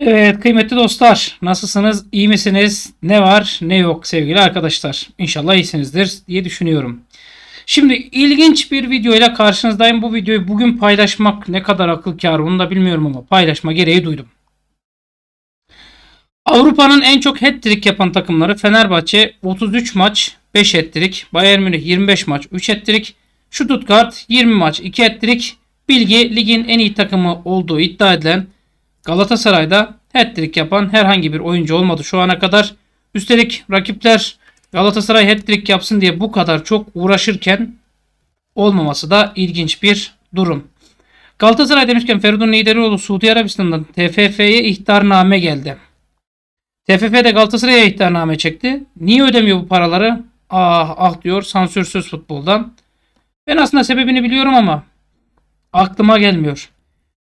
Evet kıymetli dostlar nasılsınız iyi misiniz ne var ne yok sevgili arkadaşlar İnşallah iyisinizdir diye düşünüyorum. Şimdi ilginç bir videoyla karşınızdayım bu videoyu bugün paylaşmak ne kadar akıl kârı onu da bilmiyorum ama paylaşma gereği duydum. Avrupa'nın en çok hat-trick yapan takımları Fenerbahçe 33 maç 5 hat-trick, Bayern Münih 25 maç 3 hat-trick, Stuttgart 20 maç 2 hat-trick. Bilgi ligin en iyi takımı olduğu iddia edilen Galatasaray'da hat-trick yapan herhangi bir oyuncu olmadı şu ana kadar. Üstelik rakipler Galatasaray hat-trick yapsın diye bu kadar çok uğraşırken olmaması da ilginç bir durum. Galatasaray demişken Feridun Lideroğlu Suudi Arabistan'dan TFF'ye ihtarname geldi. TFF de Galatasaray'a ihtarname çekti. Niye ödemiyor bu paraları? Ah ah diyor sansürsüz futboldan. Ben aslında sebebini biliyorum ama aklıma gelmiyor.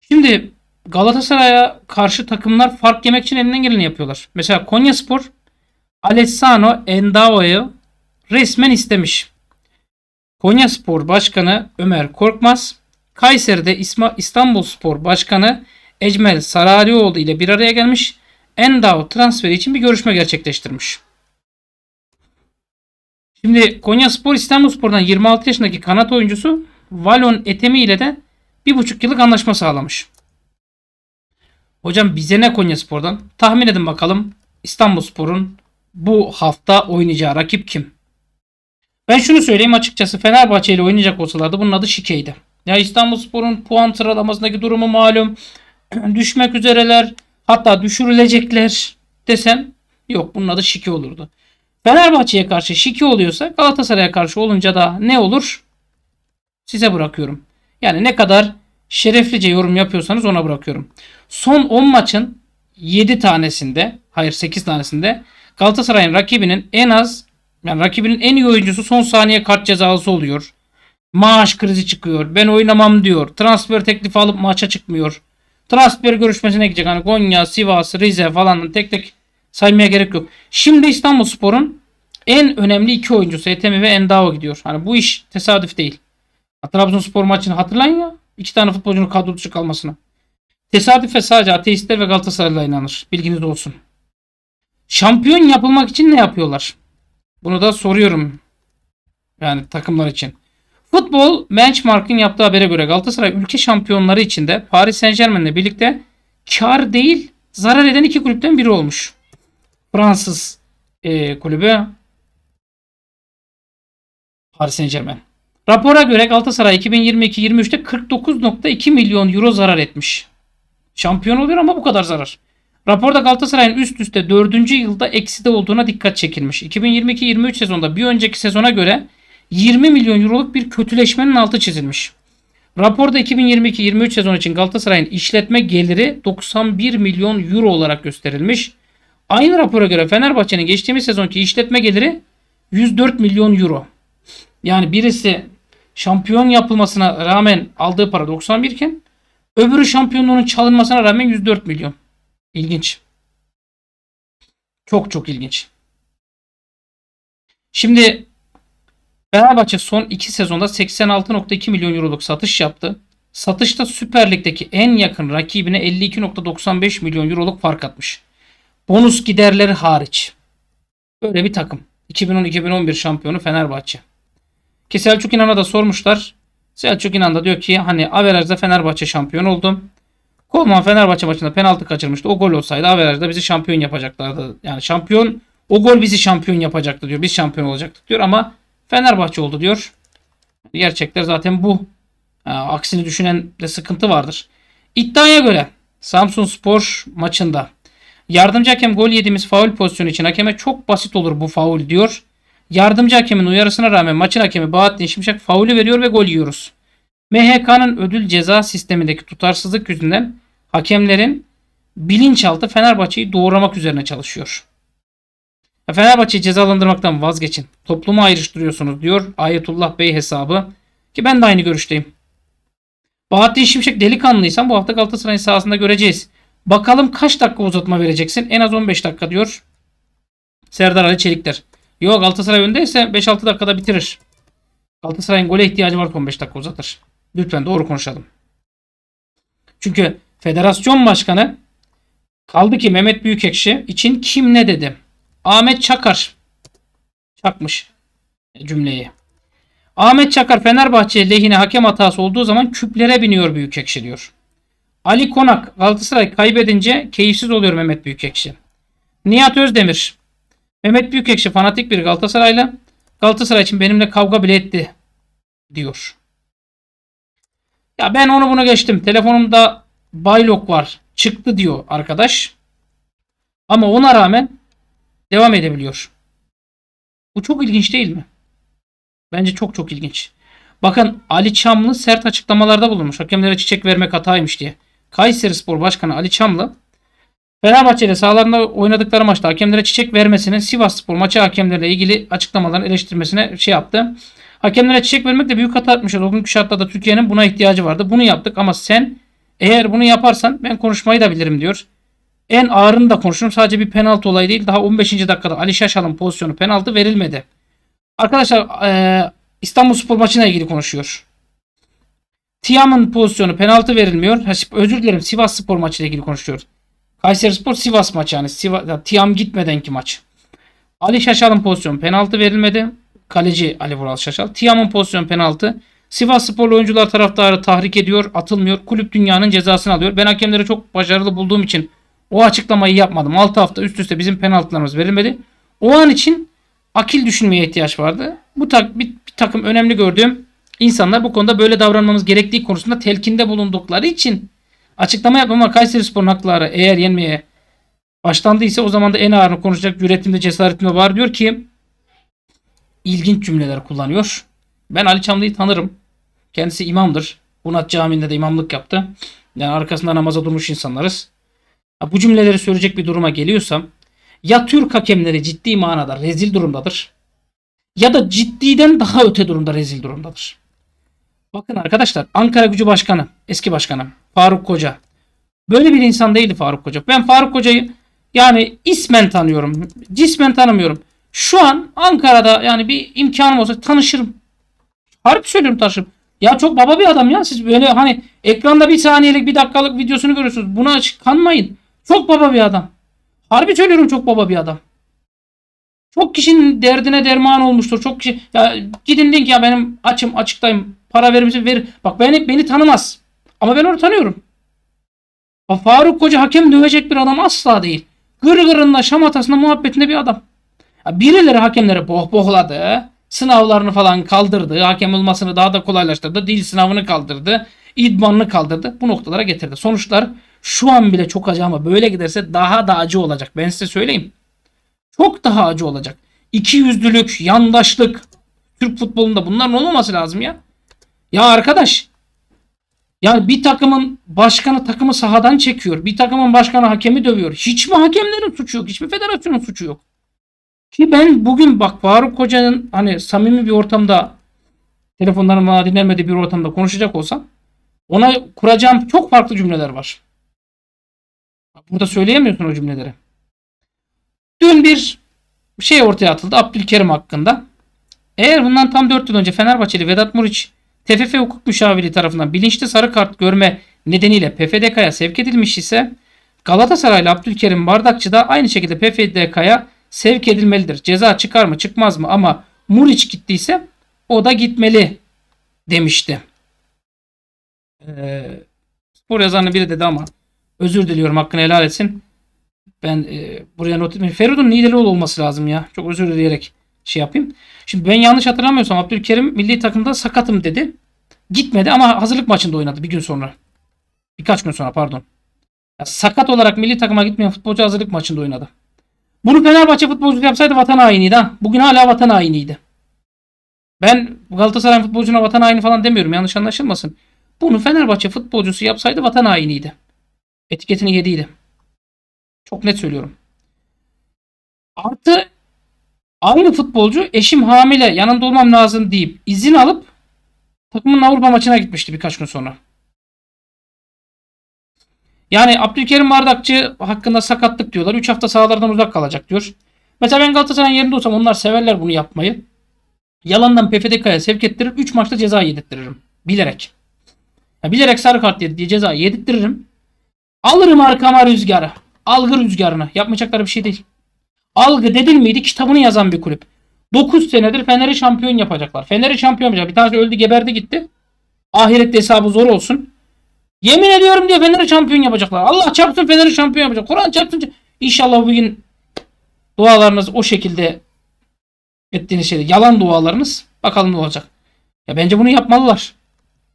Şimdi Galatasaray'a karşı takımlar fark yemek için elinden geleni yapıyorlar. Mesela Konyaspor, Alessano Endao'yu resmen istemiş. Konyaspor Başkanı Ömer Korkmaz, Kayseri'de İstanbul Spor Başkanı Ecmel Sararioğlu ile bir araya gelmiş Endow transferi için bir görüşme gerçekleştirmiş. Şimdi Konya Spor İstanbul Spor'dan 26 yaşındaki kanat oyuncusu Valon Etemi ile de 1,5 yıllık anlaşma sağlamış. Hocam bize ne Konya Spor'dan? Tahmin edin bakalım İstanbul Spor'un bu hafta oynayacağı rakip kim? Ben şunu söyleyeyim açıkçası Fenerbahçe ile oynayacak olsalardı bunun adı şikeydi. Ya İstanbul Spor'un puan sıralamasındaki durumu malum. Düşmek üzereler. Hatta düşürülecekler desen, yok bunun adı şike olurdu. Fenerbahçe'ye karşı şike oluyorsa Galatasaray'a karşı olunca da ne olur? Size bırakıyorum. Yani ne kadar şereflice yorum yapıyorsanız ona bırakıyorum. Son 10 maçın 7 tanesinde, hayır 8 tanesinde Galatasaray'ın rakibinin en az yani rakibinin en iyi oyuncusu son saniye kart cezası oluyor. Maaş krizi çıkıyor. Ben oynamam diyor. Transfer teklifi alıp maça çıkmıyor transfer görüşmesine gidecek. Hani Konya, Sivas, Rize falan tek tek saymaya gerek yok. Şimdi İstanbulspor'un en önemli iki oyuncusu Etemi ve Endao gidiyor. Hani bu iş tesadüf değil. Trabzonspor maçını hatırlayın ya. iki tane futbolcunun kadro dışı kalmasına. Tesadüfe sadece ateistler ve Galatasaraylılar inanır. Bilginiz olsun. Şampiyon yapılmak için ne yapıyorlar? Bunu da soruyorum. Yani takımlar için. Futbol Benchmark'ın yaptığı habere göre Galatasaray ülke şampiyonları içinde Paris Saint Germain'le birlikte kar değil zarar eden iki kulüpten biri olmuş. Fransız e, kulübü Paris Saint Germain. Rapora göre Galatasaray 2022-23'te 49.2 milyon euro zarar etmiş. Şampiyon oluyor ama bu kadar zarar. Raporda Galatasaray'ın üst üste 4. yılda ekside olduğuna dikkat çekilmiş. 2022-23 sezonda bir önceki sezona göre 20 milyon euroluk bir kötüleşmenin altı çizilmiş. Raporda 2022-23 sezon için Galatasaray'ın işletme geliri 91 milyon euro olarak gösterilmiş. Aynı rapora göre Fenerbahçe'nin geçtiğimiz sezonki işletme geliri 104 milyon euro. Yani birisi şampiyon yapılmasına rağmen aldığı para 91 iken öbürü şampiyonluğunun çalınmasına rağmen 104 milyon. İlginç. Çok çok ilginç. Şimdi Fenerbahçe son 2 sezonda 86.2 milyon euroluk satış yaptı. Satışta Süper Lig'deki en yakın rakibine 52.95 milyon euroluk fark atmış. Bonus giderleri hariç. Böyle bir takım. 2010-2011 şampiyonu Fenerbahçe. Ki Selçuk İnan'a da sormuşlar. Selçuk İnan da diyor ki hani averajda Fenerbahçe şampiyon oldum. Kolman Fenerbahçe maçında penaltı kaçırmıştı. O gol olsaydı averajda bizi şampiyon yapacaklardı. Yani şampiyon o gol bizi şampiyon yapacaktı diyor. Biz şampiyon olacaktık diyor ama Fenerbahçe oldu diyor. Gerçekler zaten bu. aksini düşünen de sıkıntı vardır. İddiaya göre Samsun Spor maçında yardımcı hakem gol yediğimiz faul pozisyonu için hakeme çok basit olur bu faul diyor. Yardımcı hakemin uyarısına rağmen maçın hakemi Bahattin Şimşek faulü veriyor ve gol yiyoruz. MHK'nın ödül ceza sistemindeki tutarsızlık yüzünden hakemlerin bilinçaltı Fenerbahçe'yi doğramak üzerine çalışıyor. Fenerbahçe cezalandırmaktan vazgeçin. Toplumu ayrıştırıyorsunuz diyor Ayetullah Bey hesabı. Ki ben de aynı görüşteyim. Bahattin Şimşek delikanlıysan bu hafta Galatasaray sahasında göreceğiz. Bakalım kaç dakika uzatma vereceksin? En az 15 dakika diyor Serdar Ali Çelikler. Yok Galatasaray öndeyse 5-6 dakikada bitirir. Galatasaray'ın gole ihtiyacı var 15 dakika uzatır. Lütfen doğru konuşalım. Çünkü federasyon başkanı kaldı ki Mehmet Büyükekşi için kim ne dedi? Ahmet Çakar çakmış cümleyi. Ahmet Çakar Fenerbahçe lehine hakem hatası olduğu zaman küplere biniyor Büyükekşi diyor. Ali Konak Galatasaray kaybedince keyifsiz oluyor Mehmet Büyükekşi. Nihat Özdemir Mehmet Büyükekşi fanatik bir Galatasaraylı. Galatasaray için benimle kavga bile etti diyor. Ya ben onu bunu geçtim. Telefonumda Baylok var. Çıktı diyor arkadaş. Ama ona rağmen devam edebiliyor. Bu çok ilginç değil mi? Bence çok çok ilginç. Bakın Ali Çamlı sert açıklamalarda bulunmuş. Hakemlere çiçek vermek hataymış diye. Kayseri Spor Başkanı Ali Çamlı Fenerbahçe ile sahalarında oynadıkları maçta hakemlere çiçek vermesinin Sivas Spor maçı hakemlerle ilgili açıklamaların eleştirmesine şey yaptı. Hakemlere çiçek vermek de büyük hata etmişler. O günkü şartlarda Türkiye'nin buna ihtiyacı vardı. Bunu yaptık ama sen eğer bunu yaparsan ben konuşmayı da bilirim diyor. En ağırını da konuşuyorum. Sadece bir penaltı olayı değil. Daha 15. dakikada Ali Şaşal'ın pozisyonu penaltı verilmedi. Arkadaşlar e, İstanbul Spor maçına ilgili konuşuyor. Tiam'ın pozisyonu penaltı verilmiyor. özür dilerim Sivas Spor maçıyla ilgili konuşuyor. Kayseri Spor Sivas maçı yani. Sivas, Tiam gitmedenki maç. Ali Şaşal'ın pozisyonu penaltı verilmedi. Kaleci Ali Vural Şaşal. Tiam'ın pozisyonu penaltı. Sivas Sporlu oyuncular taraftarı tahrik ediyor, atılmıyor. Kulüp dünyanın cezasını alıyor. Ben hakemleri çok başarılı bulduğum için o açıklamayı yapmadım. 6 hafta üst üste bizim penaltılarımız verilmedi. O an için akil düşünmeye ihtiyaç vardı. Bu tak, bir, bir takım önemli gördüğüm insanlar bu konuda böyle davranmamız gerektiği konusunda telkinde bulundukları için açıklama yapmama Kayseri spor hakları eğer yenmeye başlandıysa o zaman da en ağırını konuşacak cüretimde cesaretimde var diyor ki ilginç cümleler kullanıyor. Ben Ali Çamlı'yı tanırım. Kendisi imamdır. Bunat Camii'nde de imamlık yaptı. Yani arkasında namaza durmuş insanlarız bu cümleleri söyleyecek bir duruma geliyorsam ya Türk hakemleri ciddi manada rezil durumdadır ya da ciddiden daha öte durumda rezil durumdadır. Bakın arkadaşlar Ankara Gücü Başkanı, eski başkanı Faruk Koca. Böyle bir insan değildi Faruk Koca. Ben Faruk Koca'yı yani ismen tanıyorum. Cismen tanımıyorum. Şu an Ankara'da yani bir imkanım olsa tanışırım. Harip söylüyorum tanışırım. Ya çok baba bir adam ya. Siz böyle hani ekranda bir saniyelik bir dakikalık videosunu görüyorsunuz. Buna kanmayın. Çok baba bir adam. Harbi söylüyorum çok baba bir adam. Çok kişinin derdine derman olmuştur. Çok kişi ya gidin deyin ki ya benim açım açıktayım. Para verir ver. Bak beni, beni tanımaz. Ama ben onu tanıyorum. Ya Faruk Koca hakem dövecek bir adam asla değil. Gırgırında, şamatasında, muhabbetinde bir adam. Ya birileri hakemleri bohbohladı. Sınavlarını falan kaldırdı. Hakem olmasını daha da kolaylaştırdı. Dil sınavını kaldırdı. İdmanını kaldırdı. Bu noktalara getirdi. Sonuçlar şu an bile çok acı ama böyle giderse daha da acı olacak. Ben size söyleyeyim. Çok daha acı olacak. İki yüzlülük, yandaşlık. Türk futbolunda bunların olmaması lazım ya. Ya arkadaş. Yani bir takımın başkanı takımı sahadan çekiyor. Bir takımın başkanı hakemi dövüyor. Hiç mi hakemlerin suçu yok? Hiç mi federasyonun suçu yok? Ki ben bugün bak Faruk Koca'nın hani samimi bir ortamda telefonların bana dinlenmediği bir ortamda konuşacak olsam ona kuracağım çok farklı cümleler var. Burada söyleyemiyorsun o cümleleri. Dün bir şey ortaya atıldı Abdülkerim hakkında. Eğer bundan tam 4 yıl önce Fenerbahçeli Vedat Muriç TFF hukuk müşaviri tarafından bilinçli sarı kart görme nedeniyle PFDK'ya sevk edilmiş ise Galatasaraylı Abdülkerim Bardakçı da aynı şekilde PFDK'ya sevk edilmelidir. Ceza çıkar mı çıkmaz mı ama Muriç gittiyse o da gitmeli demişti. Ee, spor yazarını biri dedi ama Özür diliyorum hakkını helal etsin. Ben e, buraya not etmeyeyim. Feridun Nidelioğlu olması lazım ya. Çok özür dileyerek şey yapayım. Şimdi ben yanlış hatırlamıyorsam Abdülkerim milli takımda sakatım dedi. Gitmedi ama hazırlık maçında oynadı bir gün sonra. Birkaç gün sonra pardon. Ya, sakat olarak milli takıma gitmeyen futbolcu hazırlık maçında oynadı. Bunu Fenerbahçe futbolcusu yapsaydı vatan hainiydi ha. Bugün hala vatan hainiydi. Ben Galatasaray futbolcuna vatan haini falan demiyorum yanlış anlaşılmasın. Bunu Fenerbahçe futbolcusu yapsaydı vatan hainiydi. Etiketini yediydi. Çok net söylüyorum. Artı aynı futbolcu eşim hamile yanında olmam lazım deyip izin alıp takımın Avrupa maçına gitmişti birkaç gün sonra. Yani Abdülkerim Bardakçı hakkında sakatlık diyorlar. 3 hafta sahalardan uzak kalacak diyor. Mesela ben Galatasaray'ın yerinde olsam onlar severler bunu yapmayı. Yalandan PFDK'ya sevk ettirir. 3 maçta ceza yedirttiririm. Bilerek. Yani bilerek sarı kart yedi diye ceza yedirttiririm. Alırım arkama rüzgarı. Algı rüzgarını. Yapmayacakları bir şey değil. Algı dedil miydi kitabını yazan bir kulüp. 9 senedir Fener'i şampiyon yapacaklar. Fener'i şampiyon yapacak. Bir tanesi öldü geberdi gitti. Ahirette hesabı zor olsun. Yemin ediyorum diye Fener'i şampiyon yapacaklar. Allah çarpsın Fener'i şampiyon yapacak. Kur'an çarpsın. İnşallah bugün dualarınız o şekilde ettiğiniz şeyde. Yalan dualarınız. Bakalım ne olacak. Ya bence bunu yapmalılar.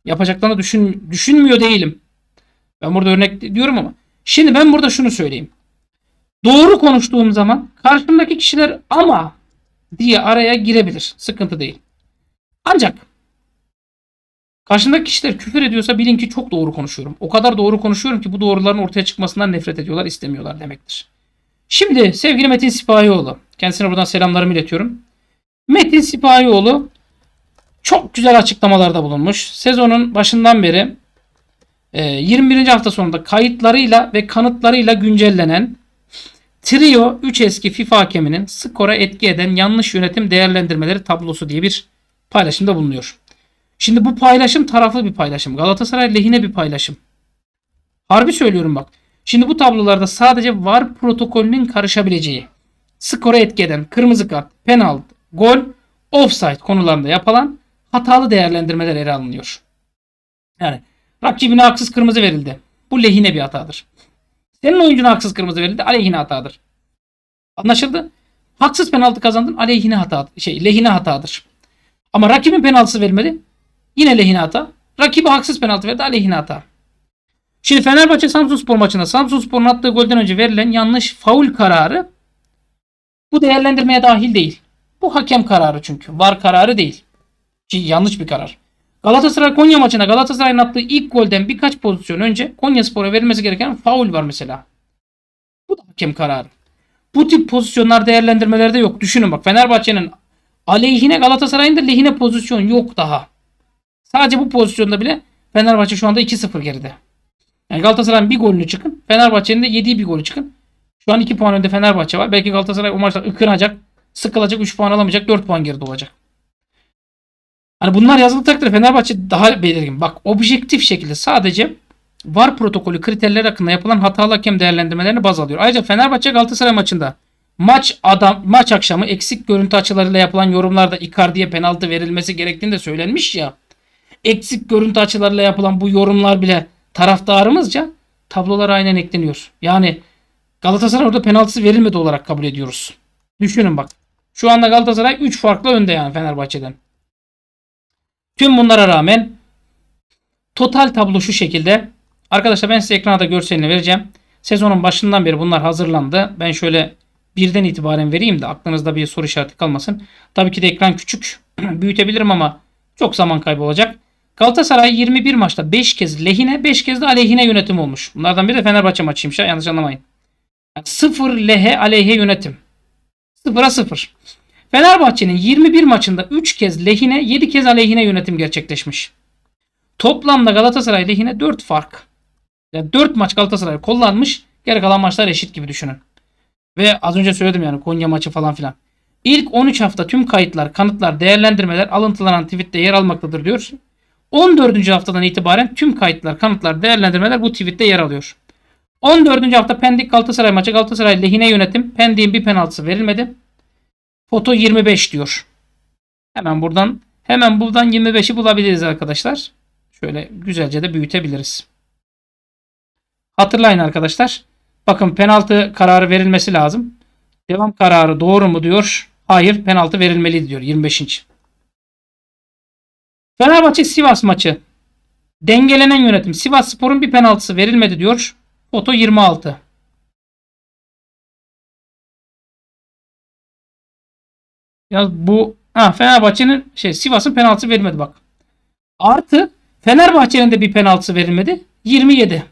Yapacaklarını düşün, düşünmüyor değilim. Ben burada örnek diyorum ama. Şimdi ben burada şunu söyleyeyim. Doğru konuştuğum zaman karşımdaki kişiler ama diye araya girebilir. Sıkıntı değil. Ancak karşımdaki kişiler küfür ediyorsa bilin ki çok doğru konuşuyorum. O kadar doğru konuşuyorum ki bu doğruların ortaya çıkmasından nefret ediyorlar, istemiyorlar demektir. Şimdi sevgili Metin Sipahioğlu. Kendisine buradan selamlarımı iletiyorum. Metin Sipahioğlu çok güzel açıklamalarda bulunmuş. Sezonun başından beri 21. Ee, hafta sonunda kayıtlarıyla ve kanıtlarıyla güncellenen Trio 3 eski FIFA hakeminin skora etki eden yanlış yönetim değerlendirmeleri tablosu diye bir paylaşımda bulunuyor. Şimdi bu paylaşım taraflı bir paylaşım. Galatasaray lehine bir paylaşım. Harbi söylüyorum bak. Şimdi bu tablolarda sadece VAR protokolünün karışabileceği, skora etki eden kırmızı kart, penaltı, gol, offside konularında yapılan hatalı değerlendirmeler ele alınıyor. Yani Rakibine haksız kırmızı verildi. Bu lehine bir hatadır. Senin oyuncuna haksız kırmızı verildi. Aleyhine hatadır. Anlaşıldı? Haksız penaltı kazandın. Aleyhine hata, şey, lehine hatadır. Ama rakibin penaltısı verilmedi. Yine lehine hata. Rakibi haksız penaltı verdi. Aleyhine hata. Şimdi Fenerbahçe Samsun Spor maçında Samsun Spor'un attığı golden önce verilen yanlış faul kararı bu değerlendirmeye dahil değil. Bu hakem kararı çünkü. Var kararı değil. Ki yanlış bir karar. Galatasaray Konya maçında Galatasaray'ın attığı ilk golden birkaç pozisyon önce Konya Spor'a verilmesi gereken faul var mesela. Bu da hakem kararı. Bu tip pozisyonlar değerlendirmelerde yok. Düşünün bak Fenerbahçe'nin aleyhine Galatasaray'ın da lehine pozisyon yok daha. Sadece bu pozisyonda bile Fenerbahçe şu anda 2-0 geride. Yani Galatasaray'ın bir golünü çıkın. Fenerbahçe'nin de yediği bir golü çıkın. Şu an 2 puan önde Fenerbahçe var. Belki Galatasaray o maçta ıkınacak. Sıkılacak. 3 puan alamayacak. 4 puan geride olacak. Hani bunlar yazılı takdirde Fenerbahçe daha belirgin. Bak objektif şekilde sadece VAR protokolü kriterleri hakkında yapılan hatalı hakem değerlendirmelerini baz alıyor. Ayrıca Fenerbahçe Galatasaray maçında maç adam maç akşamı eksik görüntü açılarıyla yapılan yorumlarda Icardi'ye penaltı verilmesi gerektiğini de söylenmiş ya. Eksik görüntü açılarıyla yapılan bu yorumlar bile taraftarımızca tablolar aynen ekleniyor. Yani Galatasaray orada penaltısı verilmedi olarak kabul ediyoruz. Düşünün bak. Şu anda Galatasaray 3 farklı önde yani Fenerbahçe'den. Tüm bunlara rağmen total tablo şu şekilde. Arkadaşlar ben size ekrana görselini vereceğim. Sezonun başından beri bunlar hazırlandı. Ben şöyle birden itibaren vereyim de aklınızda bir soru işareti kalmasın. Tabii ki de ekran küçük. Büyütebilirim ama çok zaman kaybı olacak. Galatasaray 21 maçta 5 kez lehine 5 kez de aleyhine yönetim olmuş. Bunlardan biri de Fenerbahçe maçıymış. Ha, yanlış anlamayın. Yani sıfır lehe aleyhe yönetim. Sıfıra sıfır. Fenerbahçe'nin 21 maçında 3 kez lehine 7 kez aleyhine yönetim gerçekleşmiş. Toplamda Galatasaray lehine 4 fark. Yani 4 maç Galatasaray kullanmış. Geri kalan maçlar eşit gibi düşünün. Ve az önce söyledim yani Konya maçı falan filan. İlk 13 hafta tüm kayıtlar, kanıtlar, değerlendirmeler alıntılanan tweette yer almaktadır diyor. 14. haftadan itibaren tüm kayıtlar, kanıtlar, değerlendirmeler bu tweette yer alıyor. 14. hafta Pendik Galatasaray maçı Galatasaray lehine yönetim. Pendik'in bir penaltısı verilmedi. Foto 25 diyor. Hemen buradan hemen buradan 25'i bulabiliriz arkadaşlar. Şöyle güzelce de büyütebiliriz. Hatırlayın arkadaşlar. Bakın penaltı kararı verilmesi lazım. Devam kararı doğru mu diyor. Hayır penaltı verilmeli diyor 25. Fenerbahçe Sivas maçı. Dengelenen yönetim. Sivas Spor'un bir penaltısı verilmedi diyor. Foto 26. Yalnız bu ha, Fenerbahçe'nin şey Sivas'ın penaltı verilmedi bak. Artı Fenerbahçe'nin de bir penaltısı verilmedi. 27.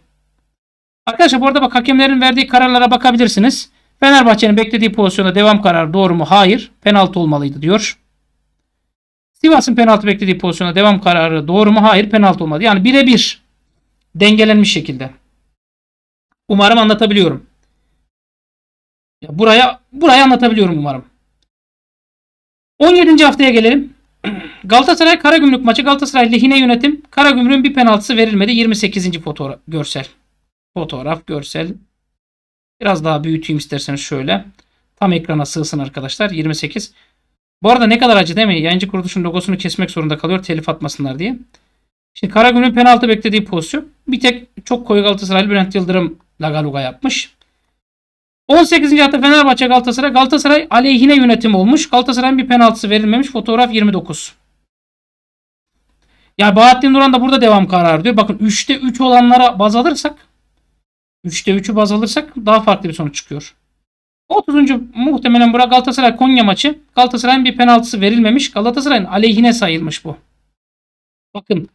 Arkadaşlar bu arada bak hakemlerin verdiği kararlara bakabilirsiniz. Fenerbahçe'nin beklediği pozisyonda devam kararı doğru mu? Hayır. Penaltı olmalıydı diyor. Sivas'ın penaltı beklediği pozisyonda devam kararı doğru mu? Hayır. Penaltı olmadı. Yani birebir dengelenmiş şekilde. Umarım anlatabiliyorum. Ya buraya buraya anlatabiliyorum umarım. 17. haftaya gelelim. Galatasaray Karagümrük maçı Galatasaray lehine yönetim. Karagümrük'ün bir penaltısı verilmedi. 28. fotoğraf görsel. Fotoğraf görsel. Biraz daha büyüteyim isterseniz şöyle. Tam ekrana sığsın arkadaşlar. 28. Bu arada ne kadar acı değil mi? Yayıncı kuruluşun logosunu kesmek zorunda kalıyor telif atmasınlar diye. Şimdi Karagümrük'ün penaltı beklediği pozisyon. Bir tek çok koyu Galatasaray Bülent Yıldırım lagaluga yapmış. 18. hafta Fenerbahçe Galatasaray. Galatasaray aleyhine yönetim olmuş. Galatasaray'ın bir penaltısı verilmemiş. Fotoğraf 29. Ya Bahattin Duran da burada devam kararı diyor. Bakın 3'te 3 olanlara baz alırsak 3'te 3'ü baz alırsak daha farklı bir sonuç çıkıyor. 30. muhtemelen bura Galatasaray Konya maçı. Galatasaray'ın bir penaltısı verilmemiş. Galatasaray'ın aleyhine sayılmış bu. Bakın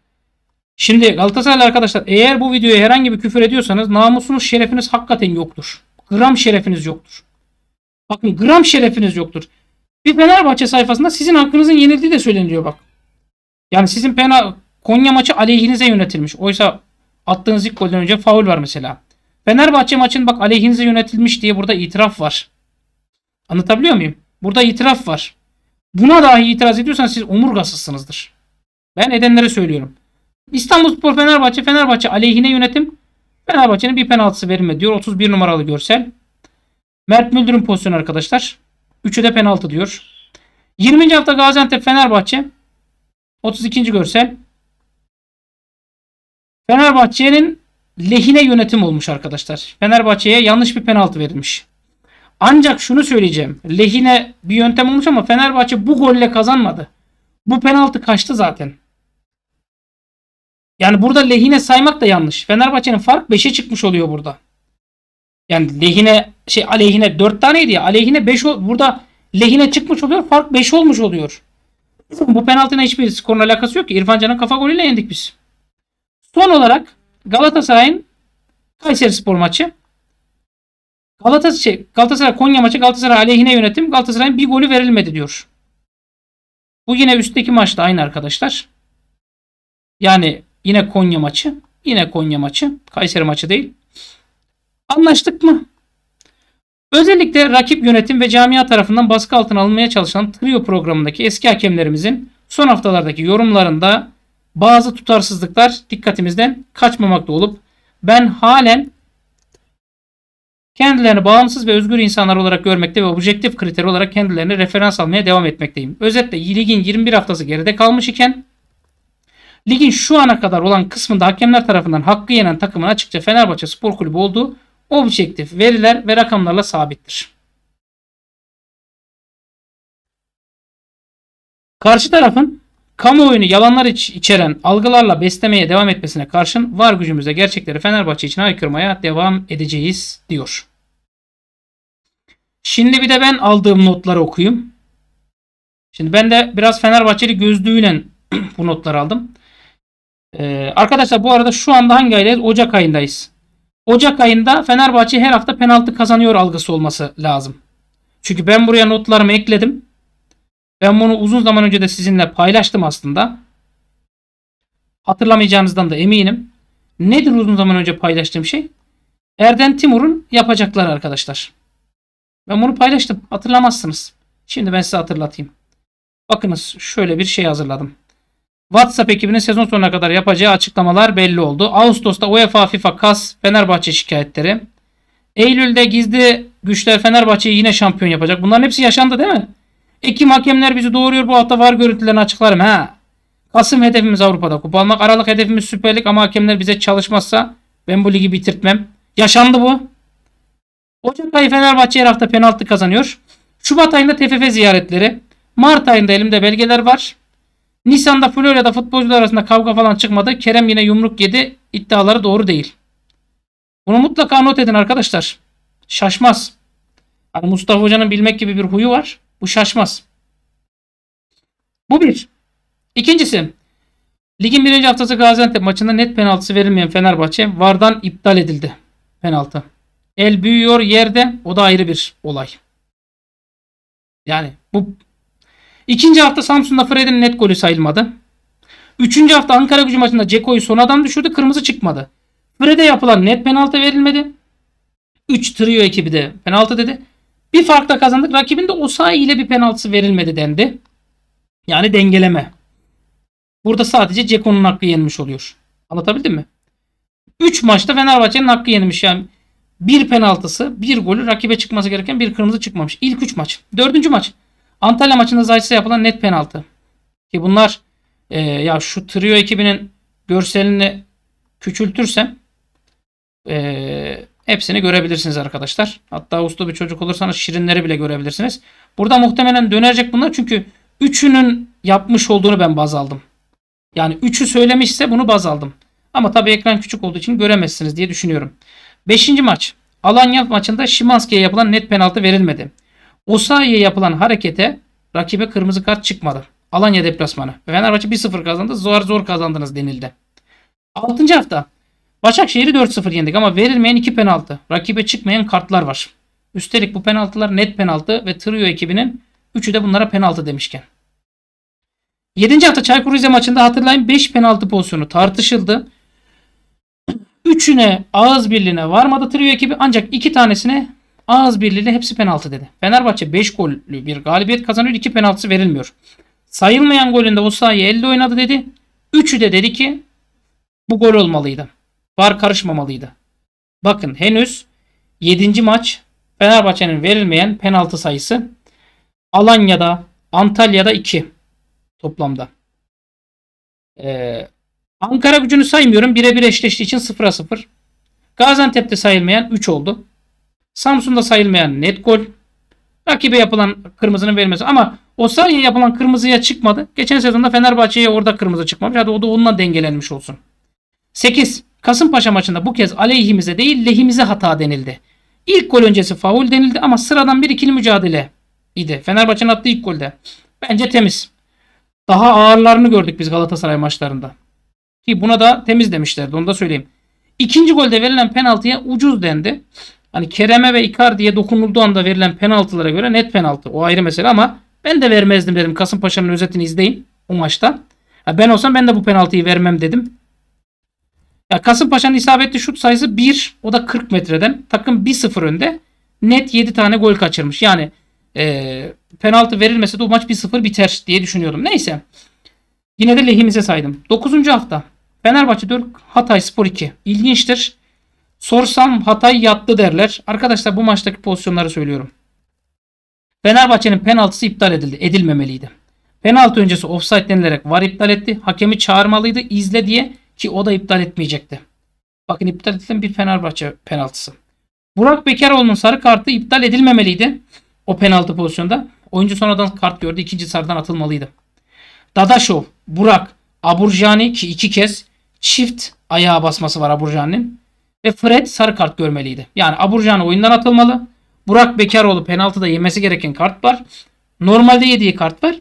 Şimdi Galatasaraylı arkadaşlar eğer bu videoya herhangi bir küfür ediyorsanız namusunuz şerefiniz hakikaten yoktur gram şerefiniz yoktur. Bakın gram şerefiniz yoktur. Bir Fenerbahçe sayfasında sizin hakkınızın yenildiği de söyleniyor bak. Yani sizin Pena Konya maçı aleyhinize yönetilmiş. Oysa attığınız ilk golden önce faul var mesela. Fenerbahçe maçın bak aleyhinize yönetilmiş diye burada itiraf var. Anlatabiliyor muyum? Burada itiraf var. Buna dahi itiraz ediyorsan siz omurgasızsınızdır. Ben edenlere söylüyorum. İstanbul Spor Fenerbahçe, Fenerbahçe aleyhine yönetim. Fenerbahçe'nin bir penaltısı verilmedi diyor. 31 numaralı görsel. Mert Müldür'ün pozisyonu arkadaşlar. 3'ü de penaltı diyor. 20. hafta Gaziantep Fenerbahçe. 32. görsel. Fenerbahçe'nin lehine yönetim olmuş arkadaşlar. Fenerbahçe'ye yanlış bir penaltı verilmiş. Ancak şunu söyleyeceğim. Lehine bir yöntem olmuş ama Fenerbahçe bu golle kazanmadı. Bu penaltı kaçtı zaten. Yani burada lehine saymak da yanlış. Fenerbahçe'nin fark 5'e çıkmış oluyor burada. Yani lehine şey aleyhine 4 taneydi ya. Aleyhine 5 burada lehine çıkmış oluyor. Fark 5 olmuş oluyor. Bu penaltına hiçbir skorun alakası yok ki. İrfan Can'ın kafa golüyle yendik biz. Son olarak Galatasaray'ın Kayseri Spor maçı. Galatasaray, şey, Galatasaray Konya maçı Galatasaray aleyhine yönetim. Galatasaray'ın bir golü verilmedi diyor. Bu yine üstteki maçta aynı arkadaşlar. Yani Yine Konya maçı. Yine Konya maçı. Kayseri maçı değil. Anlaştık mı? Özellikle rakip yönetim ve camia tarafından baskı altına alınmaya çalışan trio programındaki eski hakemlerimizin son haftalardaki yorumlarında bazı tutarsızlıklar dikkatimizden kaçmamakta olup ben halen kendilerini bağımsız ve özgür insanlar olarak görmekte ve objektif kriter olarak kendilerini referans almaya devam etmekteyim. Özetle ligin 21 haftası geride kalmış iken Ligin şu ana kadar olan kısmında hakemler tarafından hakkı yenen takımın açıkça Fenerbahçe Spor Kulübü olduğu objektif veriler ve rakamlarla sabittir. Karşı tarafın kamuoyunu yalanlar iç içeren algılarla beslemeye devam etmesine karşın var gücümüzle gerçekleri Fenerbahçe için haykırmaya devam edeceğiz diyor. Şimdi bir de ben aldığım notları okuyayım. Şimdi ben de biraz Fenerbahçeli gözlüğüyle bu notları aldım. Ee, arkadaşlar bu arada şu anda hangi aydayız? Ocak ayındayız. Ocak ayında Fenerbahçe her hafta penaltı kazanıyor algısı olması lazım. Çünkü ben buraya notlarımı ekledim. Ben bunu uzun zaman önce de sizinle paylaştım aslında. Hatırlamayacağınızdan da eminim. Nedir uzun zaman önce paylaştığım şey? Erden Timur'un yapacakları arkadaşlar. Ben bunu paylaştım. Hatırlamazsınız. Şimdi ben size hatırlatayım. Bakınız şöyle bir şey hazırladım. WhatsApp ekibinin sezon sonuna kadar yapacağı açıklamalar belli oldu. Ağustos'ta UEFA, FIFA, KAS, Fenerbahçe şikayetleri. Eylül'de gizli güçler Fenerbahçe'yi yine şampiyon yapacak. Bunların hepsi yaşandı değil mi? Ekim hakemler bizi doğuruyor. Bu hafta var görüntülerini açıklarım. Ha. Kasım hedefimiz Avrupa'da kupa almak. Aralık hedefimiz süperlik ama hakemler bize çalışmazsa ben bu ligi bitirtmem. Yaşandı bu. Ocak ayı Fenerbahçe her hafta penaltı kazanıyor. Şubat ayında TFF ziyaretleri. Mart ayında elimde belgeler var. Nisan'da Florya'da futbolcular arasında kavga falan çıkmadı. Kerem yine yumruk yedi. İddiaları doğru değil. Bunu mutlaka not edin arkadaşlar. Şaşmaz. Hani Mustafa Hoca'nın bilmek gibi bir huyu var. Bu şaşmaz. Bu bir. İkincisi. Ligin birinci haftası Gaziantep maçında net penaltısı verilmeyen Fenerbahçe vardan iptal edildi. Penaltı. El büyüyor yerde o da ayrı bir olay. Yani bu İkinci hafta Samsun'da Fred'in net golü sayılmadı. Üçüncü hafta Ankara gücü maçında Ceko'yu sonadan düşürdü. Kırmızı çıkmadı. Fred'e yapılan net penaltı verilmedi. Üç trio ekibi de penaltı dedi. Bir farkla kazandık. Rakibin de Osayi ile bir penaltısı verilmedi dendi. Yani dengeleme. Burada sadece Ceko'nun hakkı yenmiş oluyor. Anlatabildim mi? Üç maçta Fenerbahçe'nin hakkı yenmiş Yani bir penaltısı, bir golü rakibe çıkması gereken bir kırmızı çıkmamış. İlk üç maç. Dördüncü maç. Antalya maçında Zayt'se yapılan net penaltı. Ki bunlar e, ya şu trio ekibinin görselini küçültürsem e, hepsini görebilirsiniz arkadaşlar. Hatta uslu bir çocuk olursanız şirinleri bile görebilirsiniz. Burada muhtemelen dönecek bunlar çünkü üçünün yapmış olduğunu ben baz aldım. Yani üçü söylemişse bunu baz aldım. Ama tabii ekran küçük olduğu için göremezsiniz diye düşünüyorum. Beşinci maç. Alanya maçında Şimanski'ye yapılan net penaltı verilmedi. Osayi'ye yapılan harekete rakibe kırmızı kart çıkmadı. Alanya deplasmanı. Fenerbahçe 1-0 kazandı. Zor zor kazandınız denildi. 6. hafta. Başakşehir'i 4-0 yendik ama verilmeyen 2 penaltı. Rakibe çıkmayan kartlar var. Üstelik bu penaltılar net penaltı ve Trio ekibinin 3'ü de bunlara penaltı demişken. 7. hafta Çaykur Rize maçında hatırlayın 5 penaltı pozisyonu tartışıldı. Üçüne ağız birliğine varmadı trio ekibi ancak iki tanesine ağız birliğiyle hepsi penaltı dedi. Fenerbahçe 5 gollü bir galibiyet kazanıyor. 2 penaltısı verilmiyor. Sayılmayan golünde Osayi elde oynadı dedi. Üçü de dedi ki bu gol olmalıydı. Var karışmamalıydı. Bakın henüz 7. maç Fenerbahçe'nin verilmeyen penaltı sayısı Alanya'da Antalya'da 2 toplamda. Ee, Ankara gücünü saymıyorum. Birebir eşleştiği için 0'a 0. Gaziantep'te sayılmayan 3 oldu. Samsun'da sayılmayan net gol. Rakibe yapılan kırmızının verilmesi ama o Osayi'ye yapılan kırmızıya çıkmadı. Geçen sezonda Fenerbahçe'ye orada kırmızı çıkmamış. Hadi o da onunla dengelenmiş olsun. 8. Kasımpaşa maçında bu kez aleyhimize değil lehimize hata denildi. İlk gol öncesi faul denildi ama sıradan bir ikili mücadele idi. Fenerbahçe'nin attığı ilk golde. Bence temiz. Daha ağırlarını gördük biz Galatasaray maçlarında. Ki buna da temiz demişlerdi onu da söyleyeyim. İkinci golde verilen penaltıya ucuz dendi. Hani Kerem'e ve Icardi'ye dokunulduğu anda verilen penaltılara göre net penaltı. O ayrı mesele ama ben de vermezdim dedim. Kasımpaşa'nın özetini izleyin o maçta. Ya ben olsam ben de bu penaltıyı vermem dedim. Ya Kasımpaşa'nın isabetli şut sayısı 1. O da 40 metreden. Takım 1-0 önde. Net 7 tane gol kaçırmış. Yani e, penaltı verilmese de bu maç 1-0 biter diye düşünüyordum. Neyse. Yine de lehimize saydım. 9. hafta. Fenerbahçe 4, Hatay Spor 2. İlginçtir. Sorsam Hatay yattı derler. Arkadaşlar bu maçtaki pozisyonları söylüyorum. Fenerbahçe'nin penaltısı iptal edildi. Edilmemeliydi. Penaltı öncesi offside denilerek var iptal etti. Hakemi çağırmalıydı izle diye ki o da iptal etmeyecekti. Bakın iptal edilen bir Fenerbahçe penaltısı. Burak Bekaroğlu'nun sarı kartı iptal edilmemeliydi. O penaltı pozisyonda. Oyuncu sonradan kart gördü. ikinci sarıdan atılmalıydı. Dadaşov, Burak, Aburjani ki iki kez çift ayağa basması var Aburjani'nin ve Fred sarı kart görmeliydi. Yani Aburcan oyundan atılmalı. Burak Bekaroğlu penaltıda yemesi gereken kart var. Normalde yediği kart var.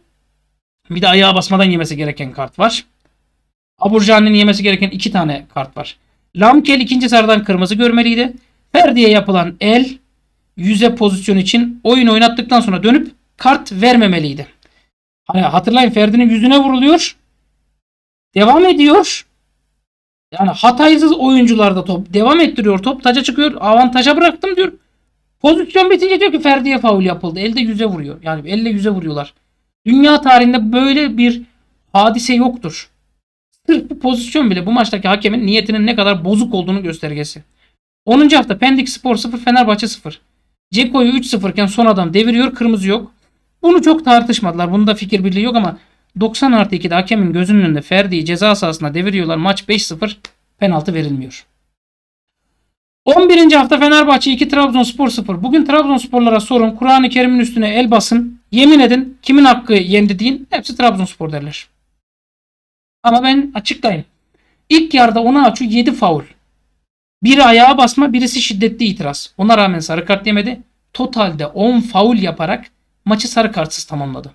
Bir de ayağa basmadan yemesi gereken kart var. Aburcan'ın yemesi gereken iki tane kart var. Lamkel ikinci sarıdan kırmızı görmeliydi. Ferdi'ye yapılan el yüze pozisyon için oyun oynattıktan sonra dönüp kart vermemeliydi. Hani hatırlayın Ferdi'nin yüzüne vuruluyor. Devam ediyor. Yani hataysız oyuncular da top devam ettiriyor. Top taca çıkıyor. Avantaja bıraktım diyor. Pozisyon bitince diyor ki Ferdi'ye faul yapıldı. Elde yüze vuruyor. Yani elle yüze vuruyorlar. Dünya tarihinde böyle bir hadise yoktur. Sırf bu pozisyon bile bu maçtaki hakemin niyetinin ne kadar bozuk olduğunu göstergesi. 10. hafta Pendik Spor 0 Fenerbahçe 0. Ceko'yu 3-0 iken son adam deviriyor kırmızı yok. Bunu çok tartışmadılar. Bunda fikir birliği yok ama 90 artı 2'de hakemin gözünün önünde Ferdi'yi ceza sahasına deviriyorlar. Maç 5-0 penaltı verilmiyor. 11. hafta Fenerbahçe 2 Trabzonspor 0. Bugün Trabzonsporlara sorun. Kur'an-ı Kerim'in üstüne el basın. Yemin edin kimin hakkı yendi deyin. Hepsi Trabzonspor derler. Ama ben açıklayayım. İlk yarıda ona açıyor 7 faul. Biri ayağa basma, birisi şiddetli itiraz. Ona rağmen sarı kart yemedi. Totalde 10 faul yaparak maçı sarı kartsız tamamladı.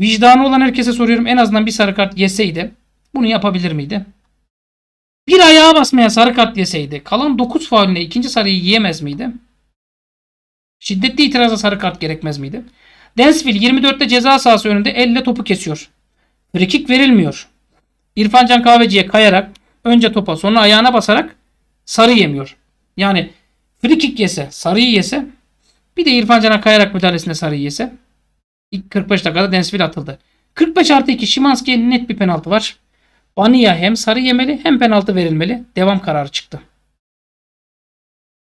Vicdanı olan herkese soruyorum en azından bir sarı kart yeseydi bunu yapabilir miydi? Bir ayağa basmaya sarı kart yeseydi kalan 9 fauline ikinci sarıyı yiyemez miydi? Şiddetli itiraza sarı kart gerekmez miydi? Densville 24'te ceza sahası önünde elle topu kesiyor. Frikik verilmiyor. İrfancan Kahveci'ye kayarak önce topa sonra ayağına basarak sarı yemiyor. Yani frikik yese sarıyı yese bir de İrfancan'a kayarak müdahalesinde sarıyı yese İlk 45 dakikada Densville atıldı. 45 artı 2 Şimanski'ye net bir penaltı var. Vaniya hem sarı yemeli hem penaltı verilmeli. Devam kararı çıktı.